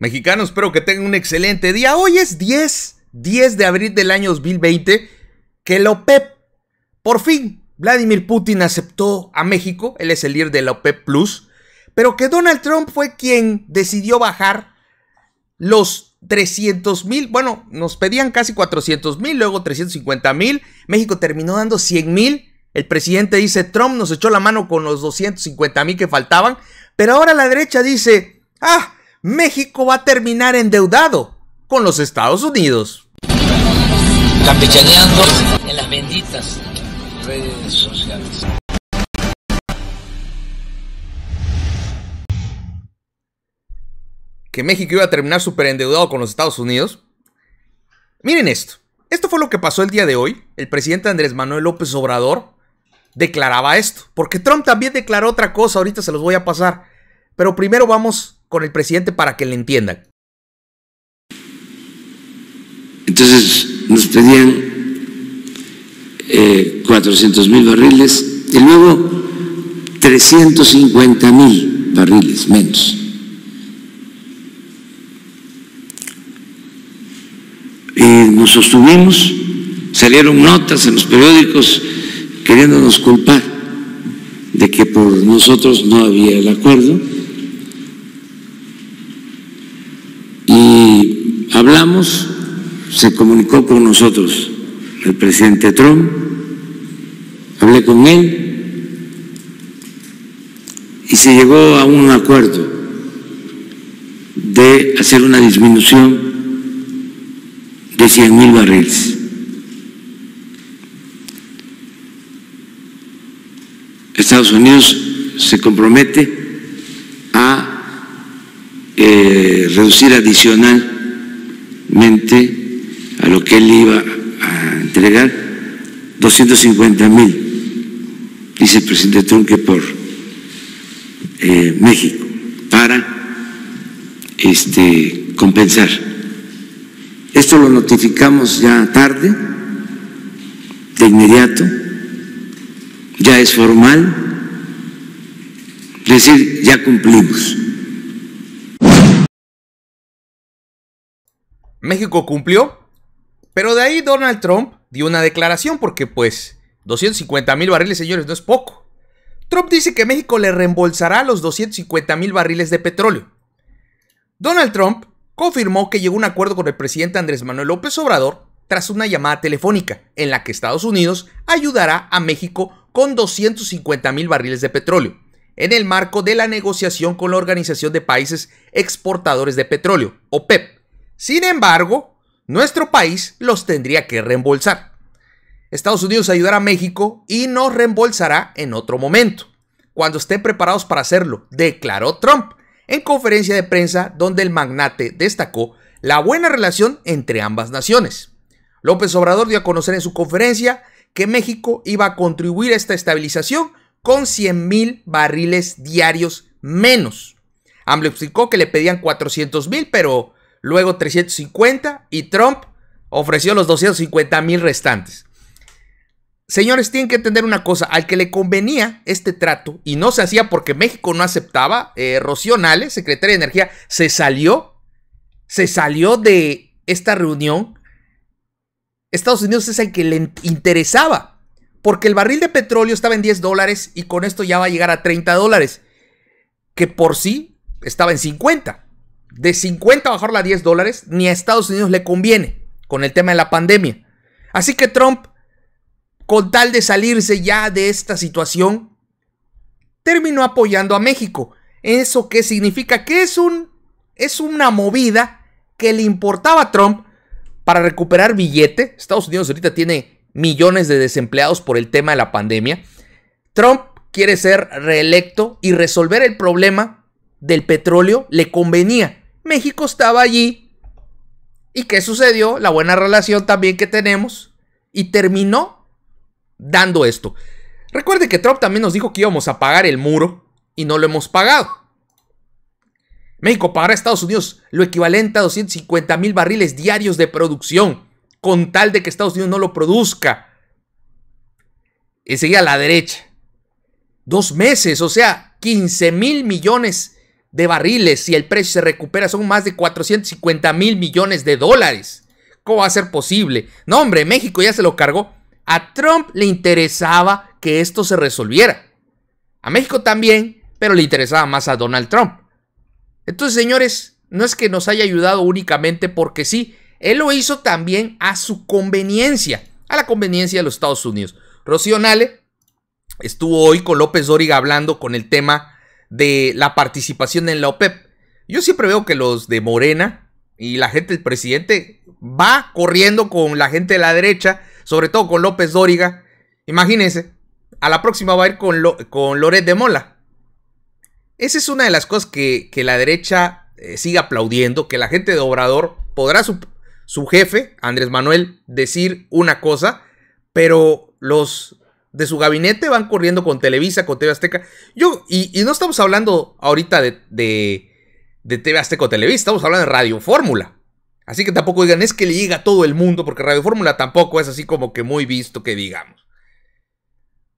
Mexicanos, espero que tengan un excelente día. Hoy es 10, 10 de abril del año 2020, que la OPEP, e por fin, Vladimir Putin aceptó a México, él es el líder de la OPEP e Plus, pero que Donald Trump fue quien decidió bajar los 300 mil, bueno, nos pedían casi 400 mil, luego 350 mil, México terminó dando 100 mil, el presidente dice, Trump nos echó la mano con los 250 mil que faltaban, pero ahora la derecha dice, ah, México va a terminar endeudado con los Estados Unidos. Campechaneando en las benditas redes sociales. Que México iba a terminar endeudado con los Estados Unidos. Miren esto. Esto fue lo que pasó el día de hoy. El presidente Andrés Manuel López Obrador declaraba esto. Porque Trump también declaró otra cosa. Ahorita se los voy a pasar. Pero primero vamos con el presidente para que le entiendan. Entonces nos pedían eh, 400 mil barriles y luego 350 mil barriles menos. Y nos sostuvimos, salieron notas en los periódicos queriéndonos culpar de que por nosotros no había el acuerdo se comunicó con nosotros el presidente Trump, hablé con él y se llegó a un acuerdo de hacer una disminución de 100 mil barriles. Estados Unidos se compromete a eh, reducir adicional a lo que él iba a entregar 250 mil, dice el presidente Trump, por eh, México, para este, compensar. Esto lo notificamos ya tarde, de inmediato, ya es formal, es decir, ya cumplimos. México cumplió, pero de ahí Donald Trump dio una declaración porque pues 250 mil barriles, señores, no es poco. Trump dice que México le reembolsará los 250 mil barriles de petróleo. Donald Trump confirmó que llegó a un acuerdo con el presidente Andrés Manuel López Obrador tras una llamada telefónica en la que Estados Unidos ayudará a México con 250 mil barriles de petróleo, en el marco de la negociación con la Organización de Países Exportadores de Petróleo, OPEP, e sin embargo, nuestro país los tendría que reembolsar. Estados Unidos ayudará a México y nos reembolsará en otro momento, cuando estén preparados para hacerlo, declaró Trump en conferencia de prensa donde el magnate destacó la buena relación entre ambas naciones. López Obrador dio a conocer en su conferencia que México iba a contribuir a esta estabilización con 100 mil barriles diarios menos. AMLO explicó que le pedían 400 mil, pero luego 350 y Trump ofreció los 250 mil restantes. Señores, tienen que entender una cosa, al que le convenía este trato, y no se hacía porque México no aceptaba, eh, Rocío secretaria de Energía, se salió, se salió de esta reunión. Estados Unidos es el que le interesaba, porque el barril de petróleo estaba en 10 dólares y con esto ya va a llegar a 30 dólares, que por sí estaba en 50 de 50 bajarla a 10 dólares, ni a Estados Unidos le conviene con el tema de la pandemia. Así que Trump, con tal de salirse ya de esta situación, terminó apoyando a México. ¿Eso qué significa? Que es, un, es una movida que le importaba a Trump para recuperar billete. Estados Unidos ahorita tiene millones de desempleados por el tema de la pandemia. Trump quiere ser reelecto y resolver el problema del petróleo le convenía. México estaba allí. ¿Y qué sucedió? La buena relación también que tenemos. Y terminó dando esto. Recuerde que Trump también nos dijo que íbamos a pagar el muro y no lo hemos pagado. México pagará a Estados Unidos lo equivalente a 250 mil barriles diarios de producción, con tal de que Estados Unidos no lo produzca. Y seguía a la derecha. Dos meses, o sea, 15 mil millones de barriles, si el precio se recupera, son más de 450 mil millones de dólares. ¿Cómo va a ser posible? No, hombre, México ya se lo cargó. A Trump le interesaba que esto se resolviera. A México también, pero le interesaba más a Donald Trump. Entonces, señores, no es que nos haya ayudado únicamente porque sí, él lo hizo también a su conveniencia, a la conveniencia de los Estados Unidos. Rocío Nale estuvo hoy con López Dóriga hablando con el tema de la participación en la OPEP. E Yo siempre veo que los de Morena y la gente, del presidente, va corriendo con la gente de la derecha, sobre todo con López Dóriga. Imagínense, a la próxima va a ir con, con Loret de Mola. Esa es una de las cosas que, que la derecha eh, sigue aplaudiendo, que la gente de Obrador podrá su, su jefe, Andrés Manuel, decir una cosa, pero los de su gabinete van corriendo con Televisa, con TV Azteca. Yo, y, no estamos hablando ahorita de, de, de TV Azteca o Televisa, estamos hablando de Radio Fórmula. Así que tampoco digan, es que le llega a todo el mundo, porque Radio Fórmula tampoco es así como que muy visto que digamos.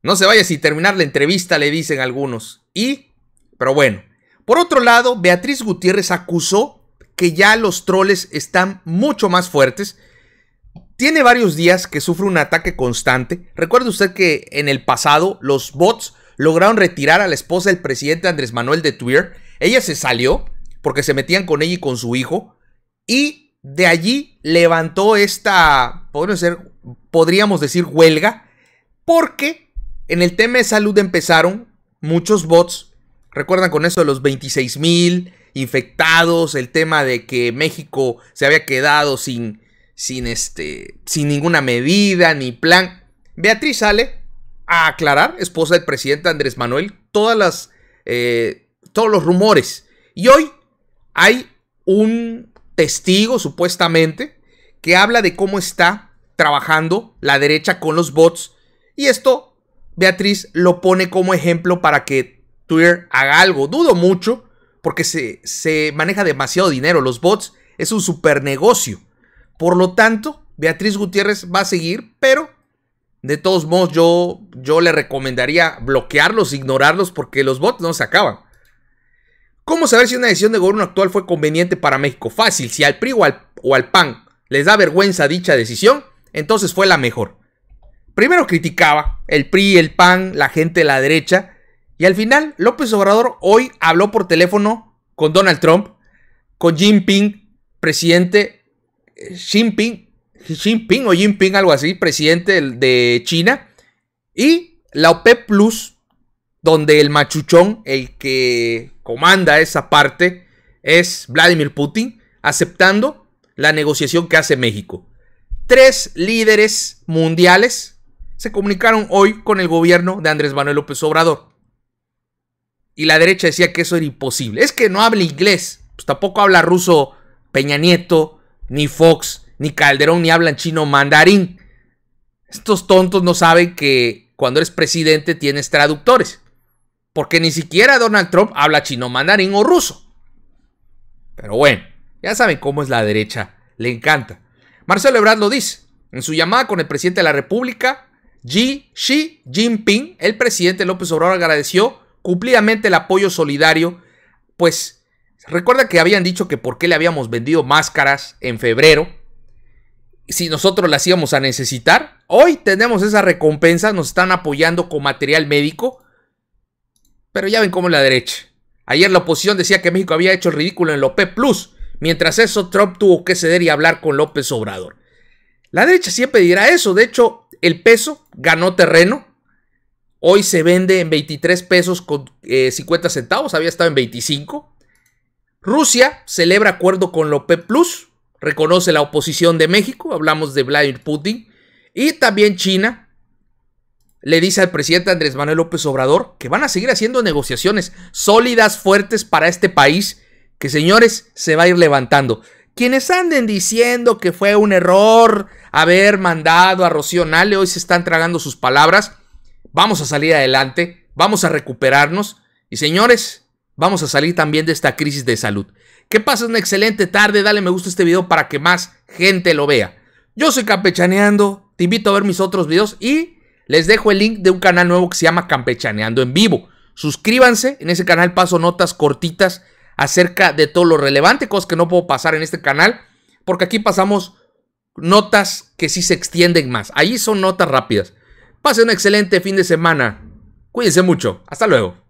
No se vaya sin terminar la entrevista, le dicen algunos. Y, pero bueno. Por otro lado, Beatriz Gutiérrez acusó que ya los troles están mucho más fuertes tiene varios días que sufre un ataque constante. Recuerde usted que en el pasado los bots lograron retirar a la esposa del presidente Andrés Manuel de Twitter. Ella se salió porque se metían con ella y con su hijo. Y de allí levantó esta, podríamos, podríamos decir, huelga. Porque en el tema de salud empezaron muchos bots. Recuerdan con eso de los 26 mil infectados, el tema de que México se había quedado sin sin este, sin ninguna medida ni plan. Beatriz sale a aclarar, esposa del presidente Andrés Manuel, todas las, eh, todos los rumores. Y hoy hay un testigo, supuestamente, que habla de cómo está trabajando la derecha con los bots. Y esto, Beatriz lo pone como ejemplo para que Twitter haga algo. Dudo mucho, porque se, se maneja demasiado dinero. Los bots es un super negocio. Por lo tanto, Beatriz Gutiérrez va a seguir, pero de todos modos yo, yo le recomendaría bloquearlos, ignorarlos, porque los bots no se acaban. ¿Cómo saber si una decisión de gobierno actual fue conveniente para México? Fácil, si al PRI o al, o al PAN les da vergüenza dicha decisión, entonces fue la mejor. Primero criticaba el PRI, el PAN, la gente de la derecha, y al final López Obrador hoy habló por teléfono con Donald Trump, con Jinping, presidente Jinping, Jinping o Jinping, algo así, presidente de China, y la OPEP e Plus, donde el machuchón, el que comanda esa parte, es Vladimir Putin, aceptando la negociación que hace México. Tres líderes mundiales se comunicaron hoy con el gobierno de Andrés Manuel López Obrador. Y la derecha decía que eso era imposible. Es que no habla inglés, pues tampoco habla ruso Peña Nieto, ni Fox, ni Calderón, ni hablan chino mandarín. Estos tontos no saben que cuando eres presidente tienes traductores. Porque ni siquiera Donald Trump habla chino mandarín o ruso. Pero bueno, ya saben cómo es la derecha. Le encanta. Marcelo Ebrard lo dice. En su llamada con el presidente de la República, Xi, Xi Jinping, el presidente López Obrador agradeció cumplidamente el apoyo solidario, pues Recuerda que habían dicho que por qué le habíamos vendido máscaras en febrero. Si nosotros las íbamos a necesitar, hoy tenemos esa recompensa, nos están apoyando con material médico. Pero ya ven cómo la derecha. Ayer la oposición decía que México había hecho el ridículo en el Plus. Mientras eso, Trump tuvo que ceder y hablar con López Obrador. La derecha siempre dirá eso. De hecho, el peso ganó terreno. Hoy se vende en 23 pesos con 50 eh, centavos. Había estado en 25. Rusia celebra acuerdo con López Plus, reconoce la oposición de México, hablamos de Vladimir Putin, y también China le dice al presidente Andrés Manuel López Obrador que van a seguir haciendo negociaciones sólidas, fuertes para este país, que señores, se va a ir levantando. Quienes anden diciendo que fue un error haber mandado a Rocío Nale, hoy se están tragando sus palabras. Vamos a salir adelante, vamos a recuperarnos. Y señores, vamos a salir también de esta crisis de salud. Que pasa, una excelente tarde, dale me gusta a este video para que más gente lo vea. Yo soy Campechaneando, te invito a ver mis otros videos y les dejo el link de un canal nuevo que se llama Campechaneando en vivo. Suscríbanse, en ese canal paso notas cortitas acerca de todo lo relevante, cosas que no puedo pasar en este canal, porque aquí pasamos notas que sí se extienden más. Ahí son notas rápidas. Pase un excelente fin de semana. Cuídense mucho. Hasta luego.